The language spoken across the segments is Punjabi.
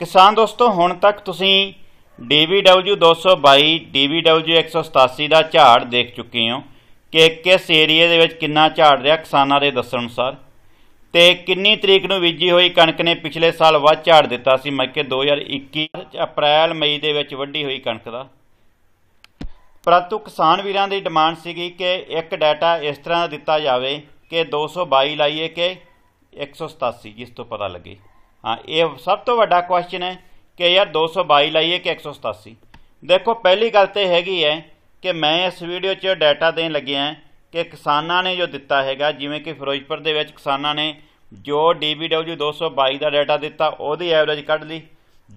ਕਿਸਾਨ ਦੋਸਤੋ ਹੁਣ ਤੱਕ ਤੁਸੀਂ DBW 222 DBW 187 ਦਾ ਝਾੜ ਦੇਖ ਚੁੱਕੇ ਹੋ ਕਿ ਕਿਸ ਏਰੀਆ ਦੇ ਵਿੱਚ ਕਿੰਨਾ ਝਾੜ ਰਿਹਾ ਕਿਸਾਨਾਂ ਦੇ ਦੱਸਣ ਅਨੁਸਾਰ ਤੇ ਕਿੰਨੀ ਤਰੀਕ ਨੂੰ ਬੀਜੀ ਹੋਈ ਕਣਕ ਨੇ ਪਿਛਲੇ ਸਾਲ ਵੱਧ ਝਾੜ ਦਿੱਤਾ ਸੀ ਮੱਕੇ 2021 ਅਪ੍ਰੈਲ ਮਈ ਦੇ ਵਿੱਚ ਵੱਢੀ ਹੋਈ ਕਣਕ ਦਾ ਪ੍ਰਤੂ ਕਿਸਾਨ ਵੀਰਾਂ ਦੀ ਡਿਮਾਂਡ ਸੀਗੀ ਕਿ ਇੱਕ ਡਾਟਾ ਇਸ ਤਰ੍ਹਾਂ ਦਿੱਤਾ ਜਾਵੇ ਕਿ 222 ਲਾਈਏ ਕਿ 187 ਜਿਸ ਤੋਂ ਪਤਾ ਲੱਗੇ ਹਾਂ ਇਹ ਸਭ ਤੋਂ ਵੱਡਾ ਕੁਐਸਚਨ ਹੈ ਕਿ ਯਾਰ 222 ਲਈਏ ਕਿ 187 ਦੇਖੋ ਪਹਿਲੀ ਗੱਲ ਤੇ ਹੈਗੀ ਹੈ ਕਿ ਮੈਂ ਇਸ ਵੀਡੀਓ 'ਚ ਡਾਟਾ ਦੇਣ ਲੱਗਿਆ ਹਾਂ ਕਿ ਕਿਸਾਨਾਂ ਨੇ ਜੋ ਦਿੱਤਾ ਹੈਗਾ ਜਿਵੇਂ ਕਿ ਫਿਰੋਜ਼ਪੁਰ ਦੇ ਵਿੱਚ ਕਿਸਾਨਾਂ ਨੇ ਜੋ DBW 222 ਦਾ ਡਾਟਾ ਦਿੱਤਾ ਉਹਦੀ ਐਵਰੇਜ ਕੱਢ ਲਈ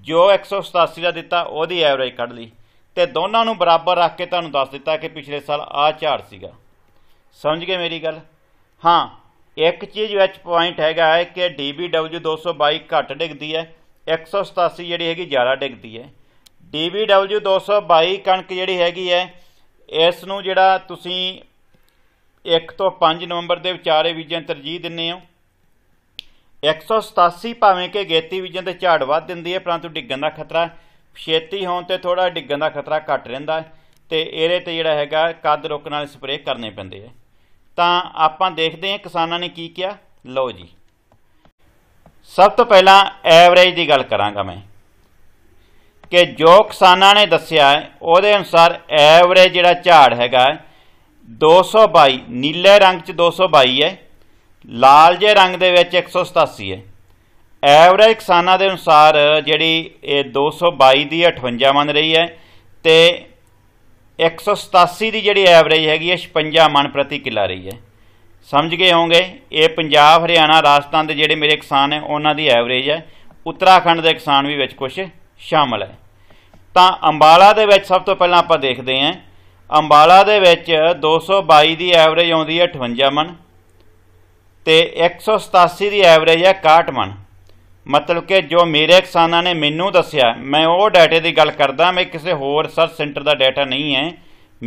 ਜੋ 187 ਦਾ ਦਿੱਤਾ ਉਹਦੀ ਐਵਰੇਜ ਕੱਢ ਲਈ ਤੇ ਦੋਨਾਂ ਨੂੰ ਬਰਾਬਰ ਰੱਖ ਕੇ ਤੁਹਾਨੂੰ ਦੱਸ ਦਿੱਤਾ ਕਿ ਪਿਛਲੇ ਸਾਲ ਆ ਝਾੜ ਸੀਗਾ ਸਮਝ ਗਏ ਮੇਰੀ ਗੱਲ ਹਾਂ ਇੱਕ ਚੀਜ਼ ਵਿੱਚ ਪੁਆਇੰਟ ਹੈਗਾ ਹੈ ਕਿ DBW 222 ਘੱਟ ਡਿੱਗਦੀ ਹੈ 187 ਜਿਹੜੀ ਹੈਗੀ ਜ਼ਿਆਦਾ ਡਿੱਗਦੀ ਹੈ DBW 222 ਕਣਕ ਜਿਹੜੀ ਹੈਗੀ ਹੈ ਇਸ ਨੂੰ ਜਿਹੜਾ ਤੁਸੀਂ 1 ਤੋਂ 5 ਨਵੰਬਰ ਦੇ ਵਿਚਾਰੇ ਬੀਜਾਂ ਤਰਜੀਹ ਦਿੰਨੇ ਹੋ 187 ਭਾਵੇਂ ਕਿ ਗੇਤੀ ਬੀਜਾਂ ਤੇ ਝਾੜ ਵੱਧ ਦਿੰਦੀ ਹੈ ਪਰੰਤੂ ਡਿੱਗਣ ਦਾ ਖਤਰਾ ਛੇਤੀ ਹੋਣ ਤੇ ਥੋੜਾ ਡਿੱਗਣ ਦਾ ਖਤਰਾ ਘੱਟ ਰਹਿੰਦਾ ਤੇ ਇਹਦੇ ਤੇ ਜਿਹੜਾ ਹੈਗਾ ਕੱਦ ਰੋਕਣ ਵਾਲੇ ਸਪਰੇਅ ਕਰਨੇ ਪੈਂਦੇ ਆ ਤਾਂ ਆਪਾਂ ਦੇਖਦੇ ਹਾਂ ਕਿਸਾਨਾਂ ਨੇ ਕੀ ਕਿਹਾ ਲਓ ਜੀ ਸਭ ਤੋਂ ਪਹਿਲਾਂ ਐਵਰੇਜ ਦੀ ਗੱਲ ਕਰਾਂਗਾ ਮੈਂ ਕਿ ਜੋ ਕਿਸਾਨਾਂ ਨੇ ਦੱਸਿਆ ਹੈ ਉਹਦੇ ਅਨੁਸਾਰ ਐਵਰੇਜ ਜਿਹੜਾ ਝਾੜ ਹੈਗਾ 222 ਨੀਲੇ ਰੰਗ 'ਚ 222 ਹੈ ਲਾਲ ਜੇ ਰੰਗ ਦੇ ਵਿੱਚ 187 ਹੈ ਐਵਰੇਜ ਕਿਸਾਨਾਂ ਦੇ ਅਨੁਸਾਰ ਜਿਹੜੀ ਇਹ 222 ਦੀ 58 ਮੰਨ ਰਹੀ ਹੈ ਤੇ 187 ਦੀ ਜਿਹੜੀ ਐਵਰੇਜ ਹੈਗੀ ਹੈ 56 ਮਣ ਪ੍ਰਤੀ ਕਿਲਾ ਰਹੀ ਹੈ ਸਮਝ ਗਏ ਹੋਵੋਗੇ ਇਹ ਪੰਜਾਬ ਹਰਿਆਣਾ ਰਾਜਸਥਾਨ ਦੇ ਜਿਹੜੇ ਮੇਰੇ ਕਿਸਾਨ ਹੈ ਉਹਨਾਂ ਦੀ ਐਵਰੇਜ ਹੈ ਉੱਤਰਾਖੰਡ ਦੇ ਕਿਸਾਨ ਵੀ ਵਿੱਚ ਕੁਝ ਸ਼ਾਮਲ ਹੈ ਤਾਂ ਅੰਬਾਲਾ ਦੇ ਵਿੱਚ ਸਭ ਤੋਂ ਪਹਿਲਾਂ ਆਪਾਂ ਦੇਖਦੇ ਹਾਂ ਅੰਬਾਲਾ ਦੇ ਵਿੱਚ 222 ਦੀ ਐਵਰੇਜ ਆਉਂਦੀ ਹੈ 58 ਮਣ ਤੇ 187 ਦੀ ਐਵਰੇਜ ਹੈ 61 ਮਣ ਮਤਲਬ ਕਿ ਜੋ ਮੇਰੇ ਕਿਸਾਨਾਂ ਨੇ ਮੈਨੂੰ ਦੱਸਿਆ ਮੈਂ ਉਹ ਡਾਟੇ ਦੀ ਗੱਲ ਕਰਦਾ ਮੈਂ ਕਿਸੇ ਹੋਰ ਸਰਚ ਸੈਂਟਰ ਦਾ ਡਾਟਾ ਨਹੀਂ ਹੈ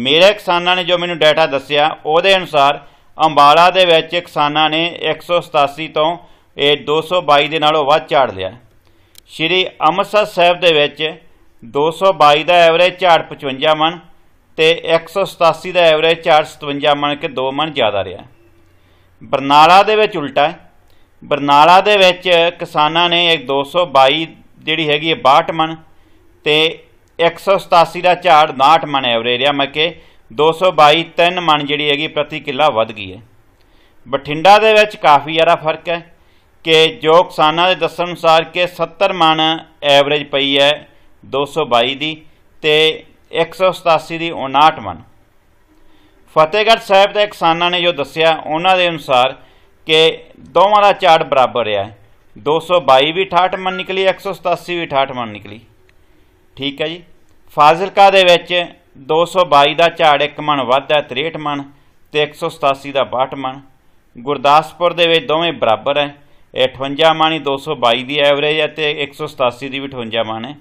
ਮੇਰੇ ਕਿਸਾਨਾਂ ਨੇ ਜੋ ਮੈਨੂੰ ਡਾਟਾ ਦੱਸਿਆ ਉਹਦੇ ਅਨੁਸਾਰ ਅੰਬਾਲਾ ਦੇ ਵਿੱਚ ਕਿਸਾਨਾਂ ਨੇ 187 ਤੋਂ ਇਹ 222 ਦੇ ਨਾਲੋਂ ਵੱਧ ਝਾੜ ਲਿਆ ਸ਼੍ਰੀ ਅਮਰਸਰ ਸਾਹਿਬ ਦੇ ਵਿੱਚ 222 ਦਾ ਐਵਰੇਜ ਝਾੜ 55 ਮਣ ਤੇ 187 ਦਾ ਐਵਰੇਜ ਝਾੜ 57 ਮਣ ਕਿ 2 ਮਣ ਜ਼ਿਆਦਾ ਰਿਹਾ ਬਰਨਾਲਾ ਦੇ ਵਿੱਚ ਉਲਟਾ ਹੈ ਬਰਨਾਲਾ ਦੇ ਵਿੱਚ ਕਿਸਾਨਾਂ ਨੇ 222 ਜਿਹੜੀ ਹੈਗੀ ਹੈ 62 ਮਣ ਤੇ 187 ਦਾ ਝਾੜ 59 ਮਣ ਐਵਰੇਜ ਆ ਮੱਕੇ 222 3 ਮਣ ਜਿਹੜੀ ਹੈਗੀ ਪ੍ਰਤੀ ਕਿੱਲਾ ਵੱਧ ਗਈ ਹੈ ਬਠਿੰਡਾ ਦੇ ਵਿੱਚ ਕਾਫੀ ਜ਼ਿਆਦਾ ਫਰਕ ਹੈ ਕਿ ਜੋ ਕਿਸਾਨਾਂ ਦੇ ਦੱਸਣ ਅਨੁਸਾਰ ਕਿ 70 ਮਣ ਐਵਰੇਜ ਪਈ ਹੈ 222 ਦੀ ਤੇ 187 ਦੀ 59 ਮਣ ਫਤਿਹਗੜ੍ਹ ਸਾਹਿਬ ਦੇ ਕਿਸਾਨਾਂ ਨੇ ਜੋ ਦੱਸਿਆ ਉਹਨਾਂ ਦੇ ਅਨੁਸਾਰ ਕਿ ਦੋਵਾਂ ਦਾ ਚਾਰਟ ਬਰਾਬਰ ਆ 222 ਵੀ 68 ਮਨ ਨਿਕਲੀ 187 ਵੀ 68 ਮਨ ਨਿਕਲੀ ਠੀਕ ਹੈ ਜੀ ਫਾਜ਼ਿਲਕਾ ਦੇ ਵਿੱਚ 222 ਦਾ ਝਾੜ 1 ਮਣ ਹੈ 63 ਮਣ ਤੇ 187 ਦਾ 62 ਮਣ ਗੁਰਦਾਸਪੁਰ ਦੇ ਵਿੱਚ ਦੋਵੇਂ ਬਰਾਬਰ ਹੈ 58 ਮਣ 222 ਦੀ ਐਵਰੇਜ ਹੈ ਤੇ 187 ਦੀ ਵੀ 58 ਮਣ ਹੈ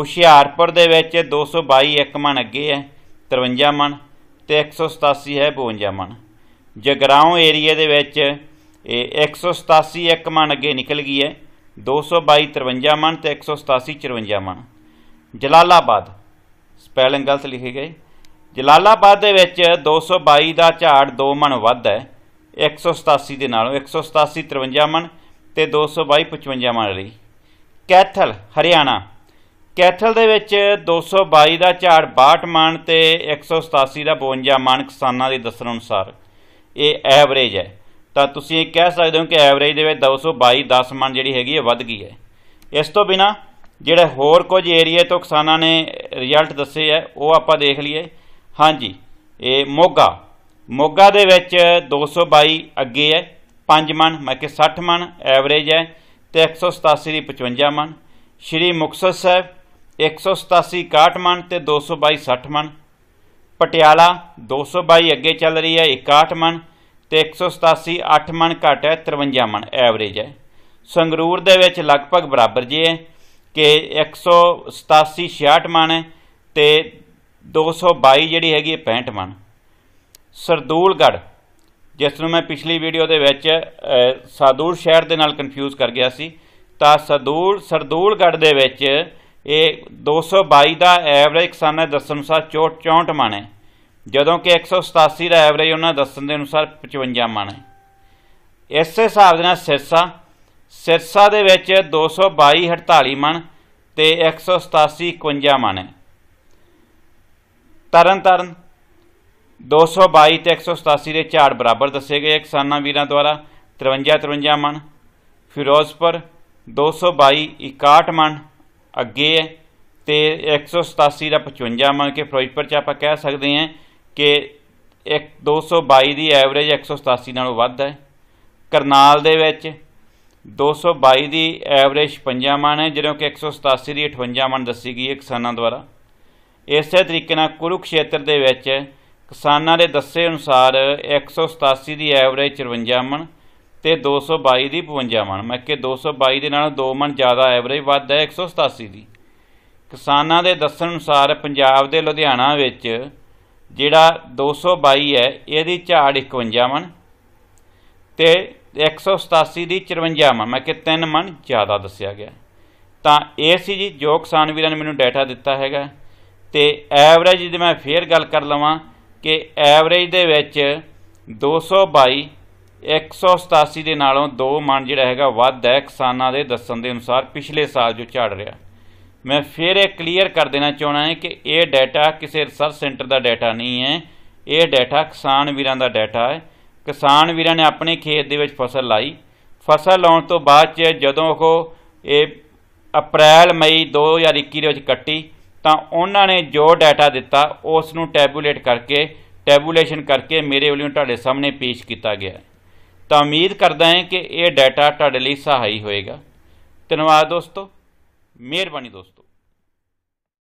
ਹੁਸ਼ਿਆਰਪੁਰ ਦੇ ਵਿੱਚ 222 1 ਮਣ ਅੱਗੇ ਹੈ 53 ਮਣ ਤੇ 187 ਹੈ 52 ਮਣ ਜਗਰਾਉਂ ਏਰੀਆ ਦੇ ਵਿੱਚ ਇਹ 187 ਇੱਕ ਮਣ ਅੱਗੇ ਨਿਕਲ ਗਈ ਹੈ 222 53 ਮਣ ਤੇ 187 54 ਮਣ ਜਲਾਲਾਬਾਦ ਸਪੈਲਿੰਗ ਗਲਤ ਲਿਖੇ ਗਏ ਜਲਾਲਾਬਾਦ ਦੇ ਵਿੱਚ 222 ਦਾ ਝਾੜ 2 ਮਣ ਵੱਧ ਹੈ 187 ਦੇ ਨਾਲੋਂ 187 53 ਮਣ ਤੇ 222 55 ਮਣ ਲਈ ਕੈਥਲ ਹਰਿਆਣਾ ਕੈਥਲ ਦੇ ਵਿੱਚ 222 ਦਾ ਝਾੜ 62 ਮਣ ਤੇ 187 ਦਾ 52 ਮਣ ਕਿਸਾਨਾਂ ਦੇ ਦੱਸਣ ਅਨੁਸਾਰ ਇਹ ਐਵਰੇਜ ਹੈ ਤਾਂ ਤੁਸੀਂ ਇਹ ਕਹਿ ਸਕਦੇ ਹੋ ਕਿ ਐਵਰੇਜ ਦੇ ਵਿੱਚ 222 10 ਮਣ ਜਿਹੜੀ ਹੈਗੀ ਹੈ ਵੱਧ ਗਈ ਹੈ ਇਸ ਤੋਂ ਬਿਨਾ ਜਿਹੜੇ ਹੋਰ ਕੁਝ ਏਰੀਆ ਤੋਂ ਕਿਸਾਨਾਂ ਨੇ ਰਿਜ਼ਲਟ ਦੱਸੇ ਆ ਉਹ ਆਪਾਂ ਦੇਖ ਲਈਏ ਹਾਂਜੀ ਇਹ ਮੋਗਾ ਮੋਗਾ ਦੇ ਵਿੱਚ 222 ਅੱਗੇ ਹੈ 5 ਮਣ ਮੈਂ ਕਿ 60 ਮਣ ਐਵਰੇਜ ਹੈ ਤੇ 187 ਦੀ 55 ਮਣ ਸ਼੍ਰੀ ਮੁਕਸਰ ਸਾਹਿਬ 187 61 ਮਣ ਤੇ 222 60 ਮਣ ਪਟਿਆਲਾ 222 ਅੱਗੇ ਚੱਲ ਰਹੀ ਹੈ 61 ਮਣ ਤੇ 187 8 ਮਣ ਘਟ ਹੈ 53 ਮਣ ਐਵਰੇਜ ਹੈ ਸੰਗਰੂਰ ਦੇ ਵਿੱਚ ਲਗਭਗ ਬਰਾਬਰ ਜੇ ਹੈ ਕਿ 187 66 ਮਣ ਹੈ ਤੇ 222 ਜਿਹੜੀ ਹੈਗੀ ਹੈ 65 ਮਣ ਸਰਦੂਲਗੜ ਜਿਸ ਨੂੰ ਮੈਂ ਪਿਛਲੀ ਵੀਡੀਓ ਦੇ ਵਿੱਚ ਸਾਦੂਰ ਸ਼ਹਿਰ ਦੇ ਨਾਲ ਕਨਫਿਊਜ਼ ਕਰ ਗਿਆ ਸੀ ਤਾਂ ਸਦੂਲ ਸਰਦੂਲਗੜ ਦੇ ਵਿੱਚ ਇਹ 222 ਦਾ ਐਵਰੇਜ ਕਿਸਾਨ ਦੇ ਦੱਸਣ ਅਨੁਸਾਰ 64 64 ਮਣ ਹੈ ਜਦੋਂ ਕਿ 187 ਦਾ ਐਵਰੇਜ ਉਹਨਾਂ ਦੱਸਣ ਦੇ ਅਨੁਸਾਰ 55 ਮਣ ਹੈ ਇਸੇ ਹਿਸਾਬ ਦੇ ਨਾਲ ਸਿਰਸਾ ਸਿਰਸਾ ਦੇ ਵਿੱਚ 222 48 ਮਣ ਤੇ 187 51 ਮਣ ਹੈ ਤਰਨ ਤਰਨ 222 ਤੇ 187 ਦੇ ਝਾੜ ਬਰਾਬਰ ਦੱਸੇ ਗਏ ਕਿਸਾਨਾਂ ਵੀਰਾਂ ਦੁਆਰਾ 53 53 ਮਣ ਫਿਰੋਜ਼ਪੁਰ 222 61 ਮਣ ਅੱਗੇ ਹੈ ਤੇ 187 ਦਾ 55 ਮਣ ਕੇ ਫਿਰੋਜ਼ਪੁਰ ਚ ਆਪਾਂ ਕਹਿ ਸਕਦੇ ਹਾਂ ਕਿ 222 ਦੀ ਐਵਰੇਜ 187 ਨਾਲੋਂ ਵੱਧ ਹੈ ਕਰਨਾਲ ਦੇ ਵਿੱਚ 222 ਦੀ ਐਵਰੇਜ 56 ਮਣ ਹੈ ਜਦੋਂ ਕਿ 187 ਦੀ 58 ਮਣ ਦੱਸੀ ਗਈ ਹੈ ਕਿਸਾਨਾਂ ਦੁਆਰਾ ਇਸੇ ਤਰੀਕੇ ਨਾਲ ਕੁਰੂਖੇਤਰ ਦੇ ਵਿੱਚ ਕਿਸਾਨਾਂ ਦੇ ਦੱਸੇ ਅਨੁਸਾਰ 187 ਦੀ ਐਵਰੇਜ 54 ਮਣ ਤੇ 222 ਦੀ 55 ਮਣ ਮੈਂ ਕਿ 222 ਦੇ ਨਾਲ 2 ਮਣ ਜ਼ਿਆਦਾ ਐਵਰੇਜ ਵੱਧ ਹੈ 187 ਦੀ ਕਿਸਾਨਾਂ ਦੇ ਦੱਸਣ ਅਨੁਸਾਰ ਪੰਜਾਬ ਦੇ ਲੁਧਿਆਣਾ ਵਿੱਚ ਜਿਹੜਾ 222 ਹੈ ਇਹਦੀ ਝਾੜ 51 ਮਣ ਤੇ 187 ਦੀ 54 ਮਨ ਮੈਂ ਕਿ ਤਿੰਨ ਮਣ ਜ਼ਿਆਦਾ ਦੱਸਿਆ ਗਿਆ ਤਾਂ ਇਹ ਸੀ ਜੀ ਜੋ ਕਿਸਾਨ ਵੀਰਾਂ ਨੇ ਮੈਨੂੰ ਡਾਟਾ ਦਿੱਤਾ ਹੈਗਾ ਤੇ ਐਵਰੇਜ ਦੀ ਮੈਂ ਫੇਰ ਗੱਲ ਕਰ ਲਵਾਂ ਕਿ ਐਵਰੇਜ ਦੇ ਵਿੱਚ 222 187 ਦੇ ਨਾਲੋਂ 2 ਮਣ ਜਿਹੜਾ ਹੈਗਾ ਵੱਧ ਹੈ ਕਿਸਾਨਾਂ ਦੇ ਦੱਸਣ ਦੇ ਅਨੁਸਾਰ ਪਿਛਲੇ ਸਾਲ ਜੋ ਝਾੜ ਰਿਹਾ ਮੈਂ ਫਿਰ ਇਹ ਕਲੀਅਰ ਕਰ ਦੇਣਾ ਚਾਹਣਾ ਹੈ ਕਿ ਇਹ ਡਾਟਾ ਕਿਸੇ ਰਿਸਰਚ ਸੈਂਟਰ ਦਾ ਡਾਟਾ ਨਹੀਂ ਹੈ ਇਹ ਡਾਟਾ ਕਿਸਾਨ ਵੀਰਾਂ ਦਾ ਡਾਟਾ ਹੈ ਕਿਸਾਨ ਵੀਰਾਂ ਨੇ ਆਪਣੇ ਖੇਤ ਦੇ ਵਿੱਚ ਫਸਲ ਲਾਈ ਫਸਲ ਲਾਉਣ ਤੋਂ ਬਾਅਦ ਚ ਜਦੋਂ ਉਹ ਇਹ ਅਪ੍ਰੈਲ ਮਈ 2021 ਦੇ ਵਿੱਚ ਕੱਟੀ ਤਾਂ ਉਹਨਾਂ ਨੇ ਜੋ ਡਾਟਾ ਦਿੱਤਾ ਉਸ ਨੂੰ ਟੈਬੂਲੇਟ ਕਰਕੇ ਟੈਬੂਲੇਸ਼ਨ ਕਰਕੇ ਮੇਰੇ ਵੱਲੋਂ ਤੁਹਾਡੇ ਸਾਹਮਣੇ ਪੇਸ਼ ਕੀਤਾ ਗਿਆ ਤਾਂ ਉਮੀਦ ਕਰਦਾ ਹਾਂ ਕਿ ਇਹ ਡਾਟਾ ਤੁਹਾਡੇ ਲਈ ਸਹਾਈ ਹੋਏਗਾ ਧੰਨਵਾਦ ਦੋਸਤੋ ਮਿਹਰਬਾਨੀ ਦੋਸਤੋ